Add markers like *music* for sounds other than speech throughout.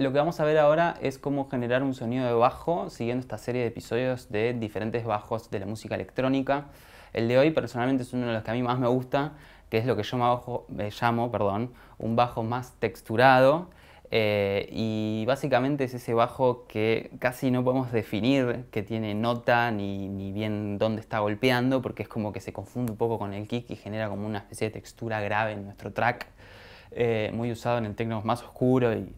lo que vamos a ver ahora es cómo generar un sonido de bajo siguiendo esta serie de episodios de diferentes bajos de la música electrónica. El de hoy personalmente es uno de los que a mí más me gusta, que es lo que yo me llamo perdón, un bajo más texturado. Eh, y básicamente es ese bajo que casi no podemos definir, que tiene nota ni, bien dónde está golpeando, porque es como que se confunde un poco con el kick y genera como una especie de textura grave en nuestro track, eh, muy usado en el techno más oscuro y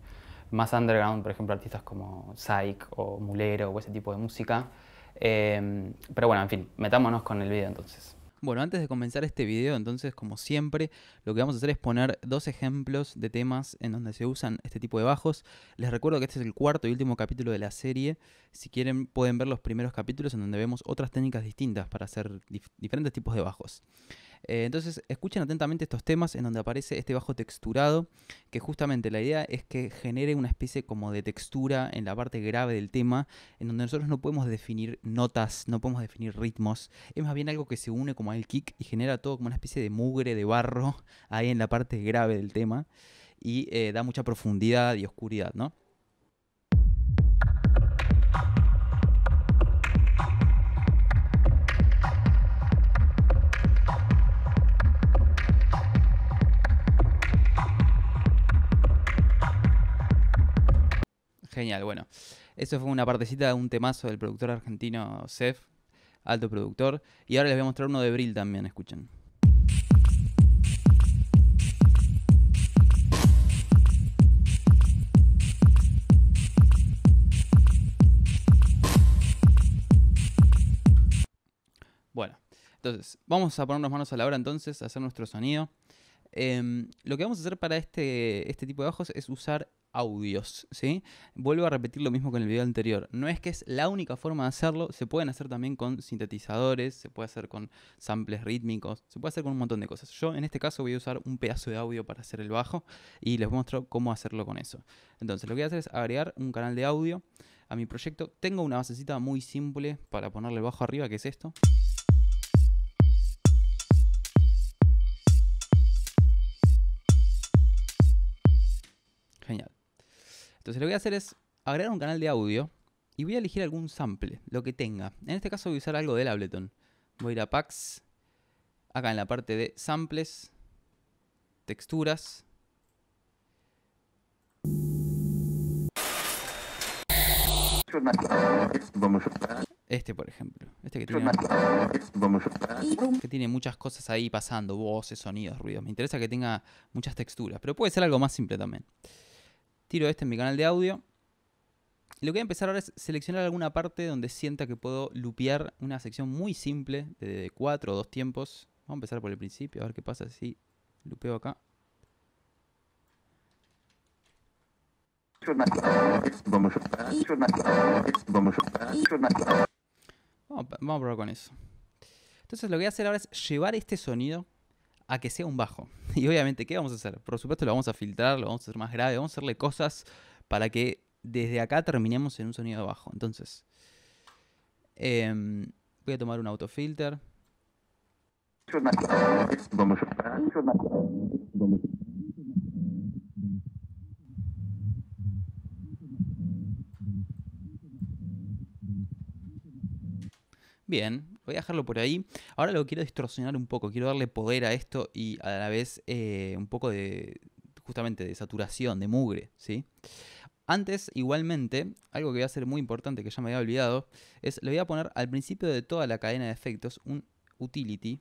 más underground, por ejemplo, artistas como Psych o Mulero o ese tipo de música. Em, pero bueno, en fin, metámonos con el video entonces. Bueno, antes de comenzar este video, entonces, como siempre, lo que vamos a hacer es poner dos ejemplos de temas en donde se usan este tipo de bajos. Les recuerdo que este es el cuarto y último capítulo de la serie. Si quieren, pueden ver los primeros capítulos en donde vemos otras técnicas distintas para hacer diferentes tipos de bajos. Eh, entonces, escuchen atentamente estos temas en donde aparece este bajo texturado, que justamente la idea es que genere una especie como de textura en la parte grave del tema, en donde nosotros no podemos definir notas, no podemos definir ritmos, es más bien algo que se une como al kick y genera todo como una especie de mugre, de barro *laughs* ahí en la parte grave del tema y eh, da mucha profundidad y oscuridad, ¿no? Genial, bueno. Eso fue una partecita de un temazo del productor argentino Sef, alto productor. Y ahora les voy a mostrar uno de Brill también, escuchen. Bueno, entonces, vamos a ponernos manos a la obra entonces, a hacer nuestro sonido. Em, lo que vamos a hacer para este, este, tipo de bajos es usar audios, ¿sí? Vuelvo a repetir lo mismo con el video anterior. No es que es la única forma de hacerlo, se pueden hacer también con sintetizadores, se puede hacer con samples rítmicos, se puede hacer con un montón de cosas. Yo en este caso voy a usar un pedazo de audio para hacer el bajo y les voy a mostrar cómo hacerlo con eso. Entonces lo que voy a hacer es agregar un canal de audio a mi proyecto. Tengo una basecita muy simple para ponerle bajo arriba, que es esto. Entonces lo que voy a hacer es agregar un canal de audio y voy a elegir algún sample, lo que tenga. En este caso voy a usar algo del Ableton. Voy a ir a Packs, acá en la parte de Samples, Texturas. Este, por ejemplo. Este que tiene, que tiene muchas cosas ahí pasando, voces, sonidos, ruidos. Me interesa que tenga muchas texturas, pero puede ser algo más simple también. Tiro este en mi canal de audio. lo que voy a empezar ahora es seleccionar alguna parte donde sienta que puedo lupear una sección muy simple de cuatro o dos tiempos. Vamos a empezar por el principio, a ver qué pasa si lupeo acá. Vamos a probar con eso. Entonces lo que voy a hacer ahora es llevar este sonido a que sea un bajo. *laughs* Y obviamente, ¿qué vamos a hacer? Por supuesto, lo vamos a filtrar, lo vamos a hacer más grave, vamos a hacerle cosas para que desde acá terminemos en un sonido bajo. Entonces, em, voy a tomar un autofilter. Bien, voy a dejarlo por ahí. Ahora lo quiero distorsionar un poco, quiero darle poder a esto y a la vez eh, un poco de, justamente, de saturación, de mugre, ¿sí? Antes, igualmente, algo que voy a hacer muy importante que ya me había olvidado, es le voy a poner al principio de toda la cadena de efectos un utility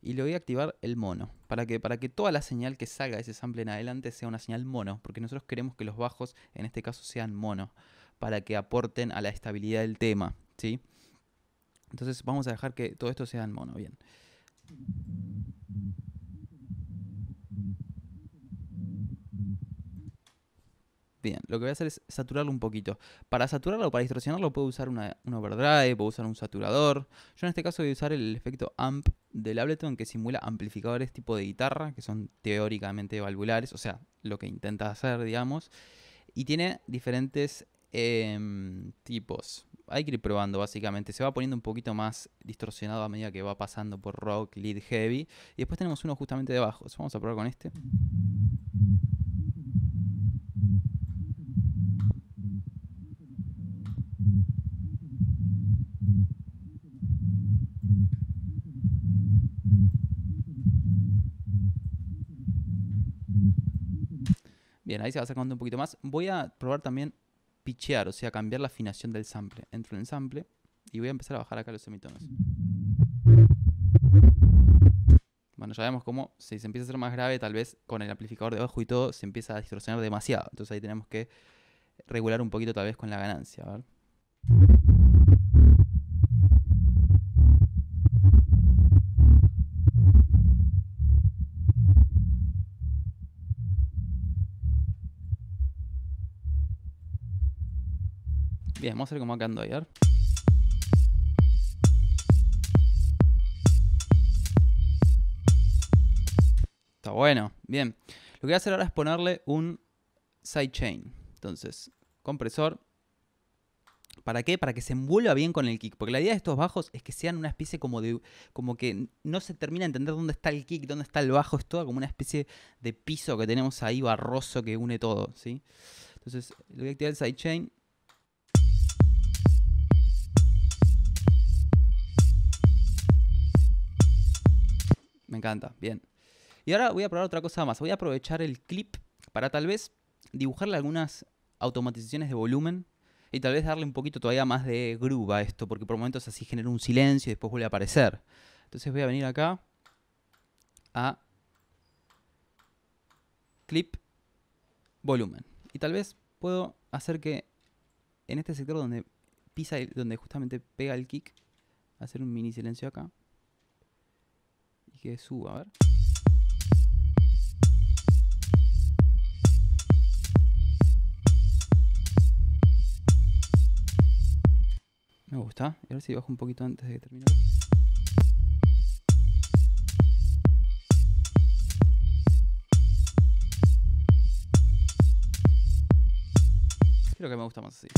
y le voy a activar el mono, para que, para que toda la señal que salga de ese sample en adelante sea una señal mono, porque nosotros queremos que los bajos en este caso sean mono, para que aporten a la estabilidad del tema, ¿sí? Entonces vamos a dejar que todo esto sea en mono, bien. Bien, lo que voy a hacer es saturarlo un poquito. Para saturarlo, o para distorsionarlo, puedo usar un overdrive, puedo usar un saturador. Yo en este caso voy a usar el efecto amp del Ableton que simula amplificadores tipo de guitarra, que son teóricamente valvulares, o sea, lo que intenta hacer, digamos. Y tiene diferentes em, tipos hay que ir probando básicamente. Se va poniendo un poquito más distorsionado a medida que va pasando por rock, lead heavy. Y después tenemos uno justamente debajo. Vamos a probar con este. Bien, ahí se va sacando un poquito más. Voy a probar también pichear, o sea, cambiar la afinación del sample. Entro en el sample y voy a empezar a bajar acá los semitonos. Bueno, ya vemos cómo si se empieza a hacer más grave, tal vez con el amplificador debajo y todo, se empieza a distorsionar demasiado. Entonces ahí tenemos que regular un poquito tal vez con la ganancia. Bien, vamos a ver cómo ando ayer. Está bueno, bien. Lo que voy a hacer ahora es ponerle un sidechain. Entonces, compresor. ¿Para qué? Para que se envuelva bien con el kick. Porque la idea de estos bajos es que sean una especie como de. como que no se termina de entender dónde está el kick, dónde está el bajo. Es todo como una especie de piso que tenemos ahí barroso que une todo, ¿sí? Entonces, le voy a activar el sidechain. me encanta, bien. Y ahora voy a probar otra cosa más. Voy a aprovechar el clip para tal vez dibujarle algunas automatizaciones de volumen y tal vez darle un poquito todavía más de groove a esto, porque por momentos así genera un silencio y después vuelve a aparecer. Entonces voy a venir acá a clip volumen. Y tal vez puedo hacer que en este sector donde pisa, donde justamente pega el kick, hacer un mini silencio acá que suba, a ver. Me gusta. Y ahora si bajo un poquito antes de terminar. Creo que me gusta más así.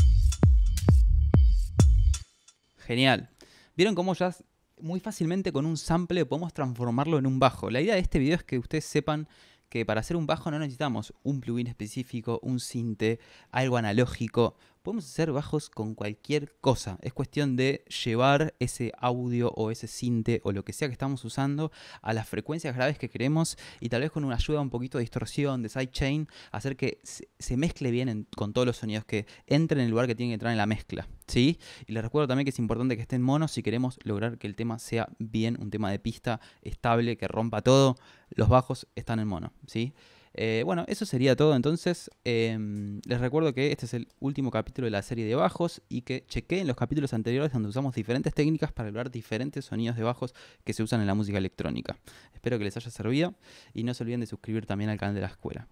Genial. ¿Vieron cómo ya muy fácilmente con un sample podemos transformarlo en un bajo. La idea de este video es que ustedes sepan que para hacer un bajo no necesitamos un plugin específico, un sinte, algo analógico, podemos hacer bajos con cualquier cosa. Es cuestión de llevar ese audio o ese cinte o lo que sea que estamos usando a las frecuencias graves que queremos y tal vez con una ayuda un poquito de distorsión, de sidechain, hacer que se mezcle bien con todos los sonidos, que entren en el lugar que tienen que entrar en la mezcla. ¿sí? Y les recuerdo también que es importante que estén monos si queremos lograr que el tema sea bien un tema de pista estable, que rompa todo. Los bajos están en mono. ¿sí? Eh, bueno, eso sería todo entonces. Em, les recuerdo que este es el último capítulo de la serie de bajos y que chequeen los capítulos anteriores donde usamos diferentes técnicas para lograr diferentes sonidos de bajos que se usan en la música electrónica. Espero que les haya servido y no se olviden de suscribir también al canal de la escuela.